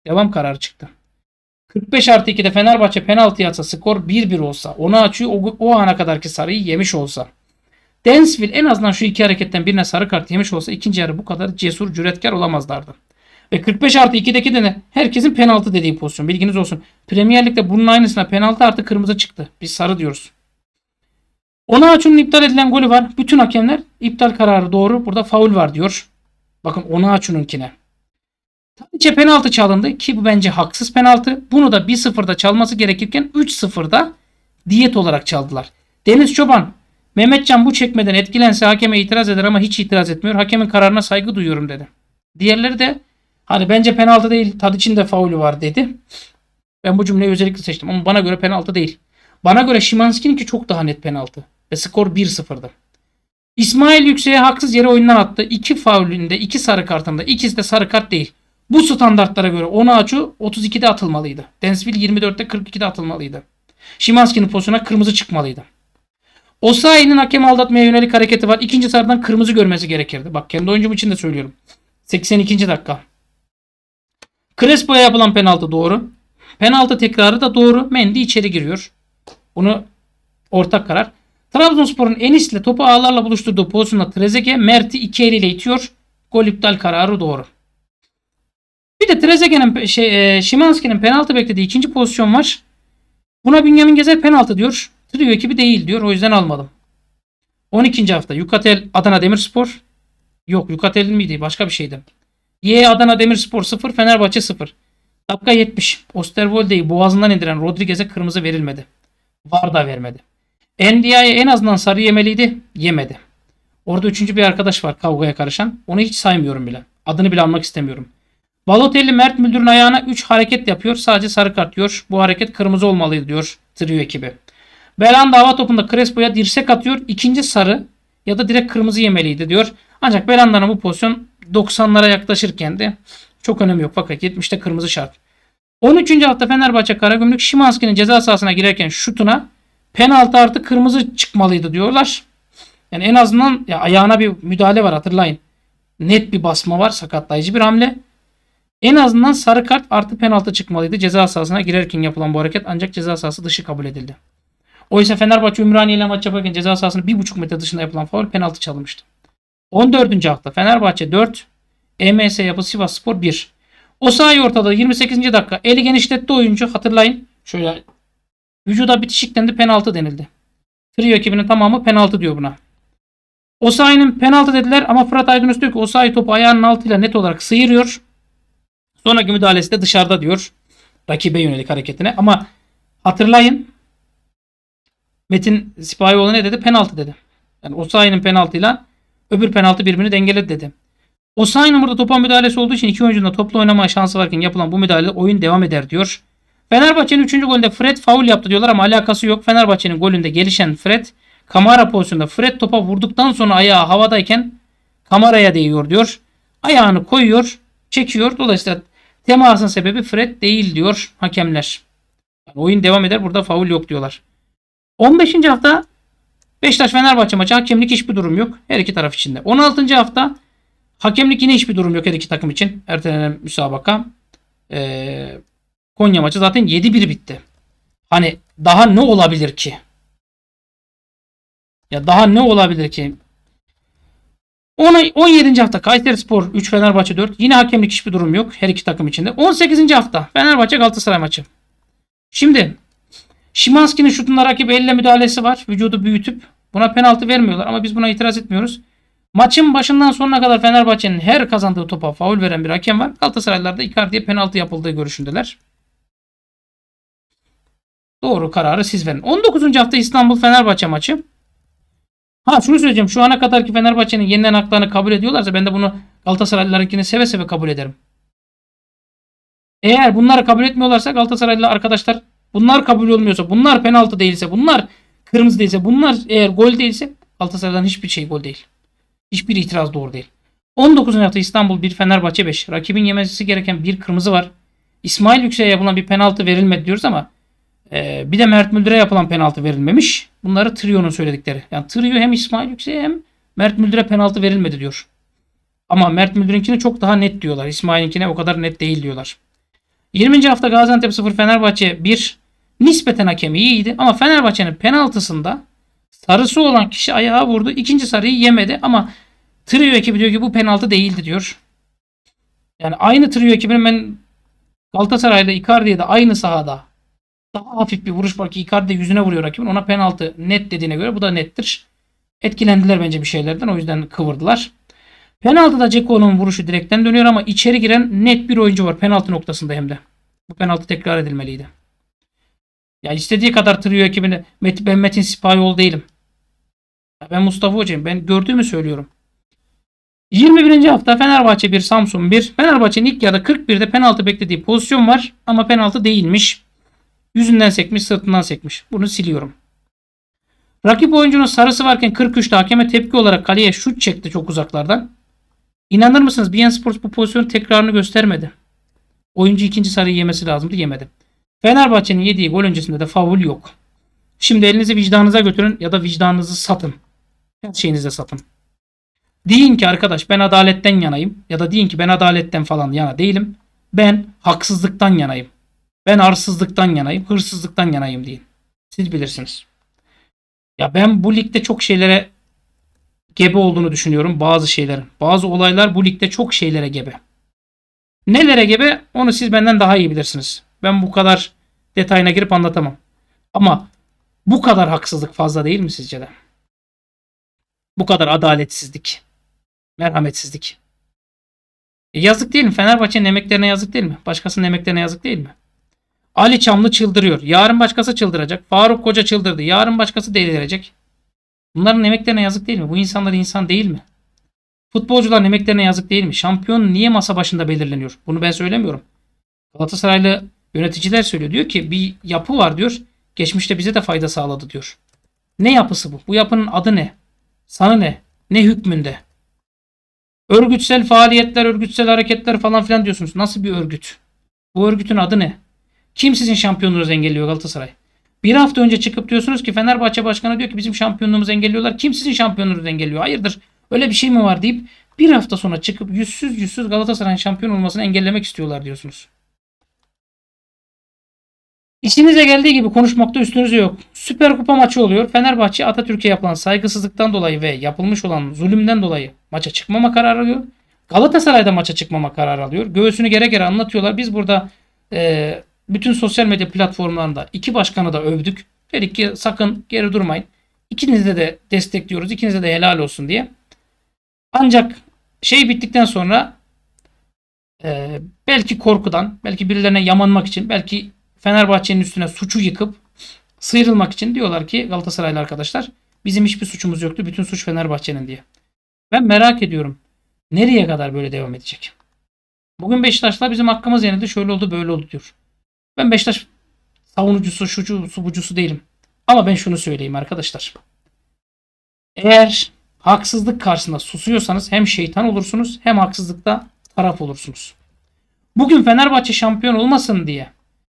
Devam kararı çıktı. 45 artı 2'de Fenerbahçe penaltı atsa skor 1-1 olsa onu açıyor o, o ana kadarki sarıyı yemiş olsa. Densville en azından şu iki hareketten birine sarı kart yemiş olsa ikinci yarı bu kadar cesur cüretkar olamazlardı. Ve 45 artı 2'deki de ne? Herkesin penaltı dediği pozisyon. Bilginiz olsun. Premier Lig'de bunun aynısına penaltı artı kırmızı çıktı. Biz sarı diyoruz. Ona Açun'un iptal edilen golü var. Bütün hakemler iptal kararı doğru. Burada faul var diyor. Bakın Ona Açun'unkine. Tadiç'e penaltı çalındı ki bu bence haksız penaltı. Bunu da 1-0'da çalması gerekirken 3-0'da diyet olarak çaldılar. Deniz Çoban Mehmetcan bu çekmeden etkilense hakeme itiraz eder ama hiç itiraz etmiyor. Hakemin kararına saygı duyuyorum dedi. Diğerleri de Hani bence penaltı değil. Tadiç'in de faulü var dedi. Ben bu cümleyi özellikle seçtim ama bana göre penaltı değil. Bana göre Şimanski'ninki çok daha net penaltı. Ve skor 1-0'dı. İsmail Yüksek'e haksız yere oyundan attı. İki faulünde, iki sarı kartında. ikisi de sarı kart değil. Bu standartlara göre 10 açu 32'de atılmalıydı. Densville 24'te 42'de atılmalıydı. Şimanski'nin pozisyona kırmızı çıkmalıydı. Osayi'nin hakem aldatmaya yönelik hareketi var. İkinci sarıdan kırmızı görmesi gerekirdi. Bak kendi oyuncum için de söylüyorum. 82. dakika. Crespo'ya yapılan penaltı doğru. Penaltı tekrarı da doğru. Mendy içeri giriyor. Bunu ortak karar. Trabzonspor'un Enis'le topu ağlarla buluşturduğu pozisyonda Trezeguet Mert'i iki eliyle itiyor. Gol iptal kararı doğru. Bir de Trezeguet'in şey, e, Şimanski'nin penaltı beklediği ikinci pozisyon var. Buna Bünyamin Gezer penaltı diyor. Trio ekibi değil diyor. O yüzden almadım. 12. hafta Yukatel Adana Demirspor. Yok Yukatel miydi? Başka bir şeydi. Y Adana Demirspor 0 Fenerbahçe 0. Dakika 70. Osterwolde'yi boğazından indiren Rodriguez'e kırmızı verilmedi. Var da vermedi. Endia'ya en azından sarı yemeliydi. Yemedi. Orada üçüncü bir arkadaş var kavgaya karışan. Onu hiç saymıyorum bile. Adını bile almak istemiyorum. Balotelli Mert Müldür'ün ayağına 3 hareket yapıyor. Sadece sarı kart diyor. Bu hareket kırmızı olmalıydı diyor trio ekibi. Belanda hava topunda Crespo'ya dirsek atıyor. İkinci sarı ya da direkt kırmızı yemeliydi diyor. Ancak Belanda'nın bu pozisyon 90'lara yaklaşırken de çok önemi yok. Fakat 70'te kırmızı şart. 13. hafta Fenerbahçe Karagümrük Şimanski'nin ceza sahasına girerken şutuna penaltı artı kırmızı çıkmalıydı diyorlar. Yani en azından ya ayağına bir müdahale var hatırlayın. Net bir basma var sakatlayıcı bir hamle. En azından sarı kart artı penaltı çıkmalıydı. Ceza sahasına girerken yapılan bu hareket ancak ceza sahası dışı kabul edildi. Oysa Fenerbahçe Ümraniye ile maç yaparken ceza sahasının 1,5 metre dışında yapılan faul penaltı çalınmıştı. 14. hafta Fenerbahçe 4, e M.S. yapı Sivas Spor 1. O sahayı ortada 28. dakika eli genişletti oyuncu hatırlayın. Şöyle vücuda bitişik dendi penaltı denildi. Trio ekibinin tamamı penaltı diyor buna. Osayi'nin penaltı dediler ama Fırat Aydınus diyor ki Osayi topu ayağının altıyla net olarak sıyırıyor. Sonraki müdahalesi de dışarıda diyor. Rakibe yönelik hareketine. Ama hatırlayın Metin Sipahioğlu ne dedi? Penaltı dedi. Yani Osayi'nin penaltıyla Öbür penaltı birbirini dengeledi dedi. Osayi'nin numarada topa müdahalesi olduğu için iki oyuncunun da toplu oynama şansı varken yapılan bu müdahale oyun devam eder diyor. Fenerbahçe'nin 3. golünde Fred faul yaptı diyorlar ama alakası yok. Fenerbahçe'nin golünde gelişen Fred Kamara pozisyonunda Fred topa vurduktan sonra ayağı havadayken Kamara'ya değiyor diyor. Ayağını koyuyor, çekiyor. Dolayısıyla temasın sebebi Fred değil diyor hakemler. Yani oyun devam eder burada faul yok diyorlar. 15. hafta Beşiktaş Fenerbahçe maçı hakemlik hiçbir durum yok. Her iki taraf içinde. 16. hafta hakemlik yine hiçbir durum yok her iki takım için. Ertelenen müsabaka. Ee, Konya maçı zaten 7-1 bitti. Hani daha ne olabilir ki? Ya daha ne olabilir ki? 10, 17. hafta Kayseri Spor 3 Fenerbahçe 4. Yine hakemlik hiçbir durum yok her iki takım içinde. 18. hafta Fenerbahçe Galatasaray maçı. Şimdi Şimanski'nin şutunda rakip elle müdahalesi var. Vücudu büyütüp buna penaltı vermiyorlar ama biz buna itiraz etmiyoruz. Maçın başından sonuna kadar Fenerbahçe'nin her kazandığı topa faul veren bir hakem var. Galatasaraylılarda Icardi'ye penaltı yapıldığı görüşündeler. Doğru kararı siz verin. 19. hafta İstanbul Fenerbahçe maçı. Ha şunu söyleyeceğim. Şu ana kadar ki Fenerbahçe'nin yeniden haklarını kabul ediyorlarsa ben de bunu Galatasaraylılarınkini seve seve kabul ederim. Eğer bunları kabul etmiyorlarsa Galatasaraylı arkadaşlar Bunlar kabul olmuyorsa, bunlar penaltı değilse, bunlar kırmızı değilse, bunlar eğer gol değilse Galatasaray'dan hiçbir şey gol değil. Hiçbir itiraz doğru değil. 19. hafta İstanbul 1 Fenerbahçe 5. Rakibin yemesi gereken bir kırmızı var. İsmail Yüksel'e yapılan bir penaltı verilmedi diyoruz ama e, bir de Mert Müldür'e yapılan penaltı verilmemiş. Bunları Trio'nun söyledikleri. Yani Trio hem İsmail Yüksel'e hem Mert Müldür'e penaltı verilmedi diyor. Ama Mert Müldür'ünkini çok daha net diyorlar. İsmail'inkine o kadar net değil diyorlar. 20. hafta Gaziantep 0 Fenerbahçe 1 nispeten hakemi iyiydi ama Fenerbahçe'nin penaltısında sarısı olan kişi ayağa vurdu. İkinci sarıyı yemedi ama trio ekibi diyor ki bu penaltı değildi diyor. Yani aynı trio ekibinin ben Galatasaray'da Icardi'ye aynı sahada daha hafif bir vuruş var ki Icardi yüzüne vuruyor rakibin. Ona penaltı net dediğine göre bu da nettir. Etkilendiler bence bir şeylerden o yüzden kıvırdılar. Penaltıda Ceko'nun vuruşu direkten dönüyor ama içeri giren net bir oyuncu var. Penaltı noktasında hem de. Bu penaltı tekrar edilmeliydi. Ya istediği kadar tırıyor ekibine Met, ben Metin Sipahiol değilim. Ya ben Mustafa Hoca'yım. Ben gördüğümü söylüyorum. 21. hafta Fenerbahçe 1 Samsun 1. Fenerbahçe'nin ilk yarıda 41'de penaltı beklediği pozisyon var ama penaltı değilmiş. Yüzünden sekmiş, sırtından sekmiş. Bunu siliyorum. Rakip oyuncunun sarısı varken 43'te hakeme tepki olarak kaleye şut çekti çok uzaklardan. İnanır mısınız? Bien Sports bu pozisyonun tekrarını göstermedi. Oyuncu ikinci sarıyı yemesi lazımdı. Yemedi. Fenerbahçe'nin yediği gol öncesinde de favul yok. Şimdi elinizi vicdanınıza götürün ya da vicdanınızı satın. Her şeyinize satın. Deyin ki arkadaş ben adaletten yanayım ya da deyin ki ben adaletten falan yana değilim. Ben haksızlıktan yanayım. Ben arsızlıktan yanayım, hırsızlıktan yanayım deyin. Siz bilirsiniz. Ya ben bu ligde çok şeylere gebe olduğunu düşünüyorum bazı şeylerin. Bazı olaylar bu ligde çok şeylere gebe. Nelere gebe onu siz benden daha iyi bilirsiniz. Ben bu kadar detayına girip anlatamam. Ama bu kadar haksızlık fazla değil mi sizce de? Bu kadar adaletsizlik, merhametsizlik. E yazık değil mi? Fenerbahçe'nin emeklerine yazık değil mi? Başkasının emeklerine yazık değil mi? Ali Çamlı çıldırıyor. Yarın başkası çıldıracak. Faruk Koca çıldırdı. Yarın başkası delirecek. Bunların emeklerine yazık değil mi? Bu insanlar insan değil mi? Futbolcuların emeklerine yazık değil mi? Şampiyon niye masa başında belirleniyor? Bunu ben söylemiyorum. Galatasaraylı yöneticiler söylüyor. Diyor ki bir yapı var diyor. Geçmişte bize de fayda sağladı diyor. Ne yapısı bu? Bu yapının adı ne? Sana ne? Ne hükmünde? Örgütsel faaliyetler, örgütsel hareketler falan filan diyorsunuz. Nasıl bir örgüt? Bu örgütün adı ne? Kim sizin şampiyonluğunuzu engelliyor Galatasaray? Bir hafta önce çıkıp diyorsunuz ki Fenerbahçe Başkanı diyor ki bizim şampiyonluğumuzu engelliyorlar. Kim sizin şampiyonunuzu engelliyor? Hayırdır öyle bir şey mi var deyip bir hafta sonra çıkıp yüzsüz yüzsüz Galatasaray'ın şampiyon olmasını engellemek istiyorlar diyorsunuz. İşinize geldiği gibi konuşmakta üstünüz yok. Süper Kupa maçı oluyor. Fenerbahçe Atatürk'e yapılan saygısızlıktan dolayı ve yapılmış olan zulümden dolayı maça çıkmama kararı alıyor. Galatasaray'da maça çıkmama kararı alıyor. Göğsünü gere gere anlatıyorlar. Biz burada e, bütün sosyal medya platformlarında iki başkanı da övdük. Dedik ki sakın geri durmayın. İkinize de destekliyoruz. İkinize de helal olsun diye. Ancak şey bittikten sonra e, belki korkudan, belki birilerine yamanmak için, belki Fenerbahçe'nin üstüne suçu yıkıp sıyrılmak için diyorlar ki Galatasaraylı arkadaşlar bizim hiçbir suçumuz yoktu. Bütün suç Fenerbahçe'nin diye. Ben merak ediyorum. Nereye kadar böyle devam edecek? Bugün Beşiktaşlar bizim hakkımız yenildi. Şöyle oldu böyle oldu diyor. Ben Beşiktaş savunucusu, şucu, subucusu değilim. Ama ben şunu söyleyeyim arkadaşlar. Eğer haksızlık karşısında susuyorsanız hem şeytan olursunuz hem haksızlıkta taraf olursunuz. Bugün Fenerbahçe şampiyon olmasın diye,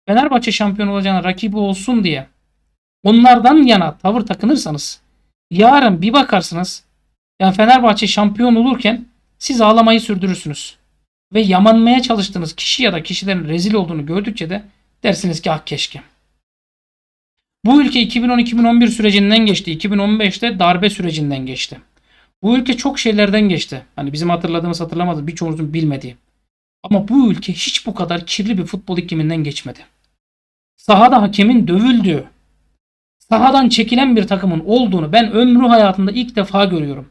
Fenerbahçe şampiyon olacağına rakibi olsun diye onlardan yana tavır takınırsanız yarın bir bakarsınız yani Fenerbahçe şampiyon olurken siz ağlamayı sürdürürsünüz. Ve yamanmaya çalıştığınız kişi ya da kişilerin rezil olduğunu gördükçe de Dersiniz ki ah keşke. Bu ülke 2010-2011 sürecinden geçti. 2015'te darbe sürecinden geçti. Bu ülke çok şeylerden geçti. Hani bizim hatırladığımız hatırlamadığımız birçoğumuzun bilmediği. Ama bu ülke hiç bu kadar kirli bir futbol ikliminden geçmedi. Sahada hakemin dövüldüğü, sahadan çekilen bir takımın olduğunu ben ömrü hayatında ilk defa görüyorum.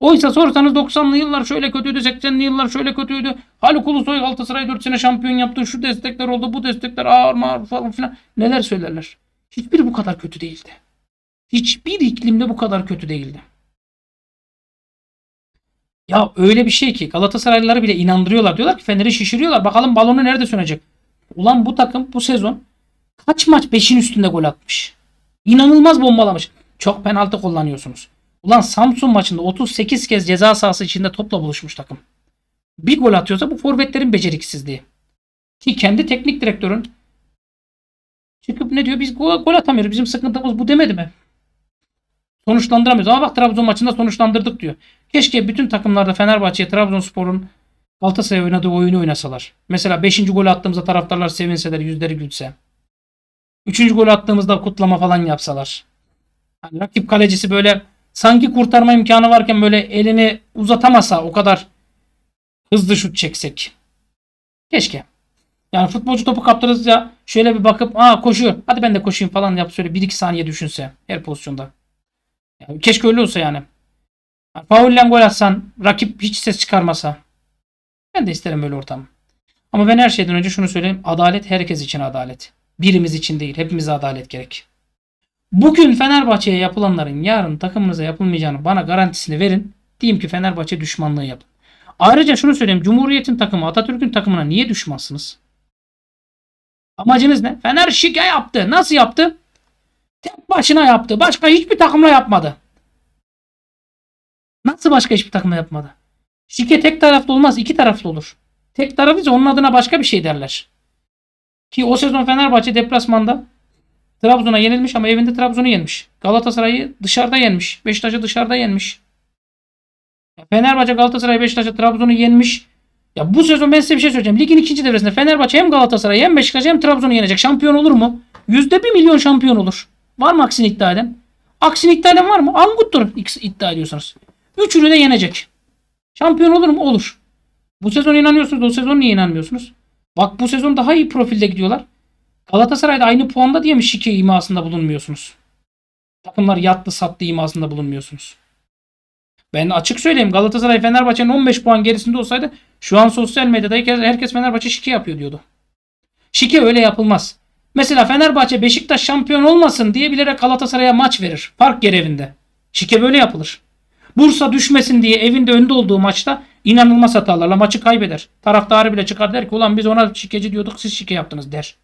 Oysa sorsanız 90'lı yıllar şöyle kötüydü, 80'li yıllar şöyle kötüydü. Haluk Ulusoy Galatasaray 4 sene şampiyon yaptı. Şu destekler oldu, bu destekler ağır mağır falan filan. Neler söylerler. Hiçbir bu kadar kötü değildi. Hiçbir iklimde bu kadar kötü değildi. Ya öyle bir şey ki Galatasaraylıları bile inandırıyorlar. Diyorlar ki Fener'i şişiriyorlar. Bakalım balonu nerede sönecek. Ulan bu takım bu sezon kaç maç 5'in üstünde gol atmış. İnanılmaz bombalamış. Çok penaltı kullanıyorsunuz. Ulan Samsun maçında 38 kez ceza sahası içinde topla buluşmuş takım. Bir gol atıyorsa bu forvetlerin beceriksizliği. Ki kendi teknik direktörün çıkıp ne diyor? Biz gol, gol atamıyoruz. Bizim sıkıntımız bu demedi mi? Sonuçlandıramıyoruz. Ama bak Trabzon maçında sonuçlandırdık diyor. Keşke bütün takımlarda Fenerbahçe'ye Trabzonspor'un Galatasaray oynadığı oyunu oynasalar. Mesela 5. gol attığımızda taraftarlar sevinseler, yüzleri gülse. 3. gol attığımızda kutlama falan yapsalar. Yani rakip kalecisi böyle sanki kurtarma imkanı varken böyle elini uzatamasa o kadar hızlı şut çeksek. Keşke. Yani futbolcu topu ya şöyle bir bakıp aa koşuyor. Hadi ben de koşayım falan yap şöyle 1-2 saniye düşünse her pozisyonda. Yani keşke öyle olsa yani. yani gol atsan rakip hiç ses çıkarmasa. Ben de isterim böyle ortam. Ama ben her şeyden önce şunu söyleyeyim. Adalet herkes için adalet. Birimiz için değil. Hepimize adalet gerek. Bugün Fenerbahçe'ye yapılanların yarın takımınıza yapılmayacağını bana garantisini verin. Diyeyim ki Fenerbahçe düşmanlığı yapın. Ayrıca şunu söyleyeyim. Cumhuriyet'in takımı Atatürk'ün takımına niye düşmansınız? Amacınız ne? Fener şike yaptı. Nasıl yaptı? Tek başına yaptı. Başka hiçbir takımla yapmadı. Nasıl başka hiçbir takımla yapmadı? Şike tek taraflı olmaz. iki taraflı olur. Tek taraflı ise onun adına başka bir şey derler. Ki o sezon Fenerbahçe deplasmanda Trabzon'a yenilmiş ama evinde Trabzon'u yenmiş. Galatasaray'ı dışarıda yenmiş. Beşiktaş'ı dışarıda yenmiş. Fenerbahçe, Galatasaray, Beşiktaş'a Trabzon'u yenmiş. Ya bu sezon ben size bir şey söyleyeceğim. Ligin ikinci devresinde Fenerbahçe hem Galatasaray hem Beşiktaş hem Trabzon'u yenecek. Şampiyon olur mu? Yüzde bir milyon şampiyon olur. Var mı aksini iddia eden? Aksini iddia eden var mı? Anguttur iddia ediyorsunuz. Üçünü de yenecek. Şampiyon olur mu? Olur. Bu sezon inanıyorsunuz. O sezon niye inanmıyorsunuz? Bak bu sezon daha iyi profilde gidiyorlar. Galatasaray'da aynı puanda diye mi şike imasında bulunmuyorsunuz? Takımlar yattı sattı imasında bulunmuyorsunuz. Ben açık söyleyeyim Galatasaray Fenerbahçe'nin 15 puan gerisinde olsaydı şu an sosyal medyada herkes Fenerbahçe şike yapıyor diyordu. Şike öyle yapılmaz. Mesela Fenerbahçe Beşiktaş şampiyon olmasın diye bilerek Galatasaray'a maç verir. Park görevinde. Şike böyle yapılır. Bursa düşmesin diye evinde önde olduğu maçta inanılmaz hatalarla maçı kaybeder. Taraftarı bile çıkar der ki ulan biz ona şikeci diyorduk siz şike yaptınız der.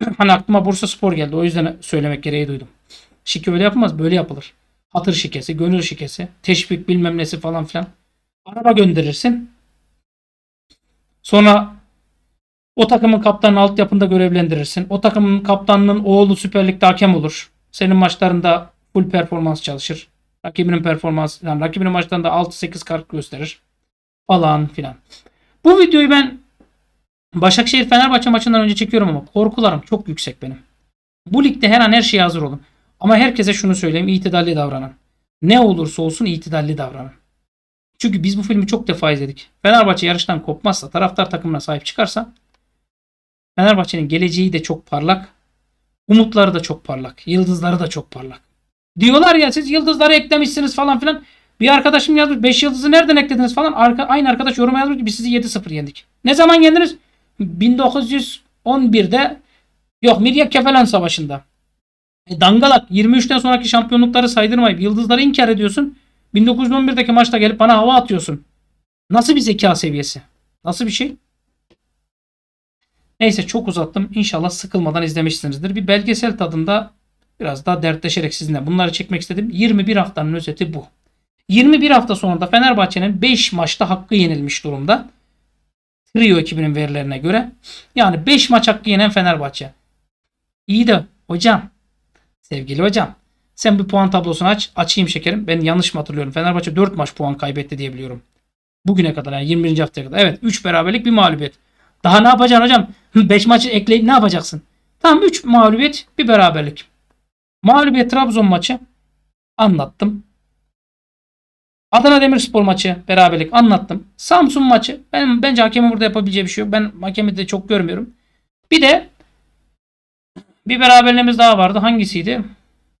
hani aklıma Bursa Spor geldi. O yüzden söylemek gereği duydum. Şike öyle yapmaz, Böyle yapılır. Hatır şikesi, gönül şikesi, teşvik bilmem nesi falan filan. Araba gönderirsin. Sonra o takımın kaptanını altyapında görevlendirirsin. O takımın kaptanının oğlu Süper Lig'de hakem olur. Senin maçlarında full performans çalışır. Rakibinin performans, yani rakibinin maçlarında 6-8 kart gösterir. Falan filan. Bu videoyu ben Başakşehir Fenerbahçe maçından önce çekiyorum ama korkularım çok yüksek benim. Bu ligde her an her şeye hazır olun. Ama herkese şunu söyleyeyim itidalli davranın. Ne olursa olsun itidalli davranın. Çünkü biz bu filmi çok defa izledik. Fenerbahçe yarıştan kopmazsa, taraftar takımına sahip çıkarsa Fenerbahçe'nin geleceği de çok parlak. Umutları da çok parlak. Yıldızları da çok parlak. Diyorlar ya siz yıldızları eklemişsiniz falan filan. Bir arkadaşım yazmış 5 yıldızı nereden eklediniz falan. Arka, aynı arkadaş yoruma yazmış ki biz sizi 7-0 yendik. Ne zaman yendiniz? 1911'de yok Miryek Kefelen Savaşı'nda. E, Dangalak 23'ten sonraki şampiyonlukları saydırmayıp yıldızları inkar ediyorsun. 1911'deki maçta gelip bana hava atıyorsun. Nasıl bir zeka seviyesi? Nasıl bir şey? Neyse çok uzattım. İnşallah sıkılmadan izlemişsinizdir. Bir belgesel tadında biraz daha dertleşerek sizinle bunları çekmek istedim. 21 haftanın özeti bu. 21 hafta sonunda Fenerbahçe'nin 5 maçta hakkı yenilmiş durumda. Trio ekibinin verilerine göre. Yani 5 maç hakkı yenen Fenerbahçe. İyi de hocam, sevgili hocam sen bir puan tablosunu aç. Açayım şekerim. Ben yanlış mı hatırlıyorum? Fenerbahçe 4 maç puan kaybetti diyebiliyorum. Bugüne kadar yani 21. haftaya kadar. Evet 3 beraberlik bir mağlubiyet. Daha ne yapacaksın hocam? 5 maçı ekleyip ne yapacaksın? Tamam, 3 mağlubiyet bir beraberlik. Mağlubiyet Trabzon maçı anlattım. Adana Demirspor maçı beraberlik anlattım. Samsun maçı ben bence hakemin burada yapabileceği bir şey yok. Ben hakemi de çok görmüyorum. Bir de bir beraberliğimiz daha vardı. Hangisiydi?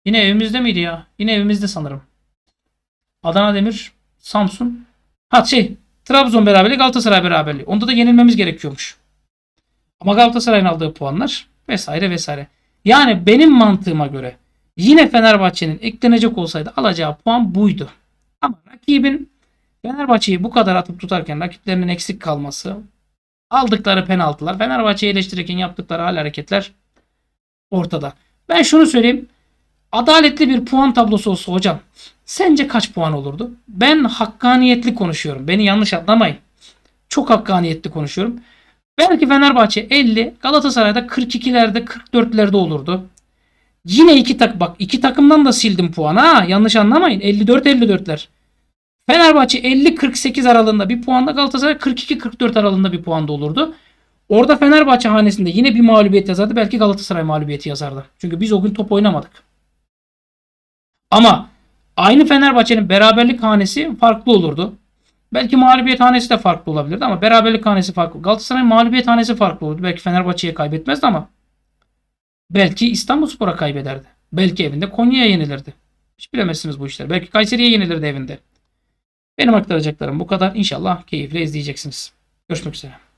Yine evimizde miydi ya? Yine evimizde sanırım. Adana Demir, Samsun. Ha şey Trabzon beraberliği Galatasaray beraberliği. Onda da yenilmemiz gerekiyormuş. Ama Galatasaray'ın aldığı puanlar vesaire vesaire. Yani benim mantığıma göre yine Fenerbahçe'nin eklenecek olsaydı alacağı puan buydu. Rakibin Fenerbahçe'yi bu kadar atıp tutarken rakiplerinin eksik kalması, aldıkları penaltılar, Fenerbahçe'yi eleştirirken yaptıkları hal hareketler ortada. Ben şunu söyleyeyim. Adaletli bir puan tablosu olsa hocam sence kaç puan olurdu? Ben hakkaniyetli konuşuyorum. Beni yanlış anlamayın. Çok hakkaniyetli konuşuyorum. Belki Fenerbahçe 50, Galatasaray'da 42'lerde, 44'lerde olurdu. Yine iki tak bak iki takımdan da sildim puanı. ha yanlış anlamayın. 54 54'ler. Fenerbahçe 50-48 aralığında bir puanda Galatasaray 42-44 aralığında bir puanda olurdu. Orada Fenerbahçe hanesinde yine bir mağlubiyet yazardı. Belki Galatasaray mağlubiyeti yazardı. Çünkü biz o gün top oynamadık. Ama aynı Fenerbahçe'nin beraberlik hanesi farklı olurdu. Belki mağlubiyet hanesi de farklı olabilirdi ama beraberlik hanesi farklı. Galatasaray'ın mağlubiyet hanesi farklı olurdu. Belki Fenerbahçe'ye kaybetmezdi ama belki İstanbulspor'a kaybederdi. Belki evinde Konya'ya yenilirdi. Hiç bilemezsiniz bu işleri. Belki Kayseri'ye yenilirdi evinde. Benim aktaracaklarım bu kadar. İnşallah keyifle izleyeceksiniz. Görüşmek üzere.